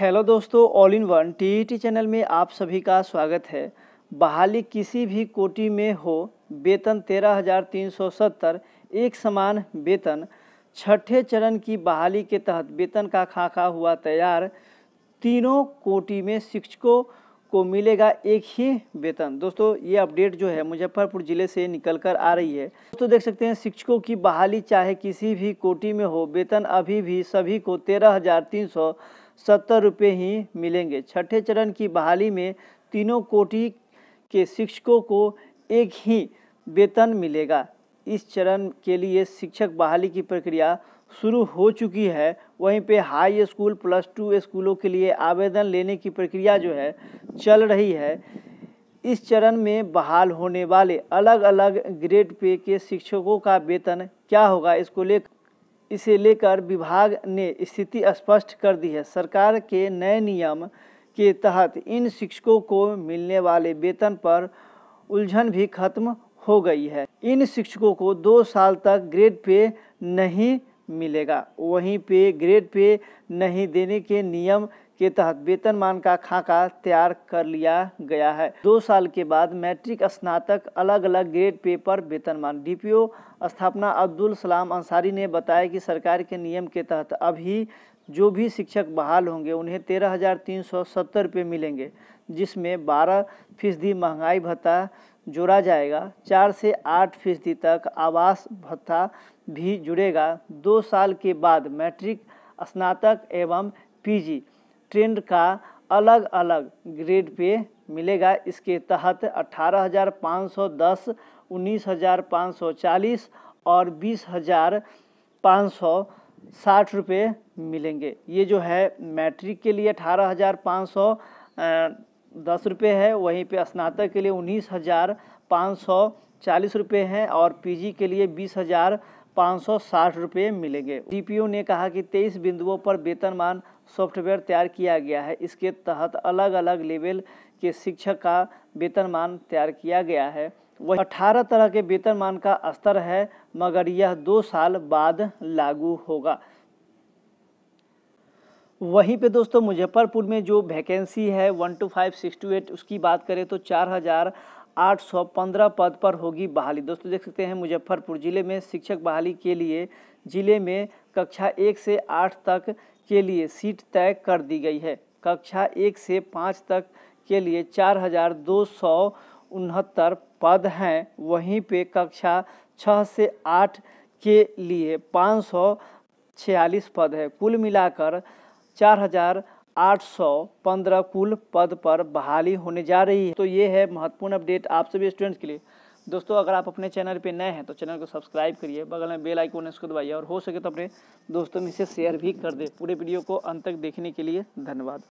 hello दोस्तों all in one TET channel में आप सभी का स्वागत है बहाली किसी भी कोटि में हो वेतन तेरह हजार तीन सौ सत्तर एक समान वेतन छठे चरण की बहाली के तहत वेतन का खाका हुआ तैयार तीनों कोटि में शिक्षकों को मिलेगा एक ही वेतन दोस्तों ये अपडेट जो है मुजफ्फरपुर ज़िले से निकल कर आ रही है दोस्तों देख सकते हैं शिक्षकों की बहाली चाहे किसी भी कोटि में हो वेतन अभी भी सभी को तेरह हजार तीन सौ सत्तर रुपये ही मिलेंगे छठे चरण की बहाली में तीनों कोटि के शिक्षकों को एक ही वेतन मिलेगा इस चरण के लिए शिक्षक बहाली की प्रक्रिया शुरू हो चुकी है वहीं पे हाई स्कूल प्लस टू स्कूलों के लिए आवेदन लेने की प्रक्रिया जो है चल रही है इस चरण में बहाल होने वाले अलग अलग ग्रेड पे के शिक्षकों का वेतन क्या होगा इसको लेकर इसे लेकर विभाग ने स्थिति स्पष्ट कर दी है सरकार के नए नियम के तहत इन शिक्षकों को मिलने वाले वेतन पर उलझन भी खत्म हो गई है इन शिक्षकों को दो साल तक ग्रेड पे नहीं मिलेगा वहीं पे ग्रेड पे नहीं देने के नियम के तहत वेतनमान का खाका तैयार कर लिया गया है दो साल के बाद मैट्रिक स्नातक अलग अलग ग्रेड पेपर पर वेतनमान डीपीओ स्थापना अब्दुल सलाम अंसारी ने बताया कि सरकार के नियम के तहत अभी जो भी शिक्षक बहाल होंगे उन्हें तेरह हज़ार तीन सौ सत्तर रुपये मिलेंगे जिसमें बारह फीसदी महंगाई भत्ता जोड़ा जाएगा चार से आठ फीसदी तक आवास भत्ता भी जुड़ेगा दो साल के बाद मैट्रिक स्नातक एवं पीजी ट्रेंड का अलग अलग ग्रेड पे मिलेगा इसके तहत अठारह हज़ार पाँच सौ दस उन्नीस हज़ार पाँच सौ चालीस और बीस हज़ार पाँच सौ साठ रुपये मिलेंगे ये जो है मैट्रिक के लिए अठारह हज़ार पाँच सौ दस रुपये है वहीं पे स्नातक के लिए उन्नीस हज़ार पाँच सौ चालीस रुपये हैं और पीजी के लिए बीस हज़ार पाँच रुपए मिलेंगे डी ने कहा कि 23 बिंदुओं पर वेतनमान सॉफ्टवेयर तैयार किया गया है इसके तहत अलग अलग लेवल के शिक्षक का वेतनमान तैयार किया गया है वह अठारह तरह के वेतनमान का स्तर है मगर यह दो साल बाद लागू होगा वहीं पे दोस्तों मुजफ्फरपुर में जो वैकेंसी है one two five six two eight उसकी बात करें तो चार हज़ार 815 पद पर होगी बहाली दोस्तों देख सकते हैं मुजफ्फरपुर ज़िले में शिक्षक बहाली के लिए ज़िले में कक्षा एक से आठ तक के लिए सीट तय कर दी गई है कक्षा एक से पाँच तक के लिए चार हज़ार दो सौ उनहत्तर पद हैं वहीं पे कक्षा छः से आठ के लिए पाँच सौ छियालीस पद है कुल मिलाकर चार हज़ार 815 कुल पद पर बहाली होने जा रही है तो ये है महत्वपूर्ण अपडेट आप सभी स्टूडेंट्स के लिए दोस्तों अगर आप अपने चैनल पे नए हैं तो चैनल को सब्सक्राइब करिए बगल में बेल आइकन इसको दबाइए और हो सके तो अपने दोस्तों में इसे शेयर भी कर दें पूरे वीडियो को अंत तक देखने के लिए धन्यवाद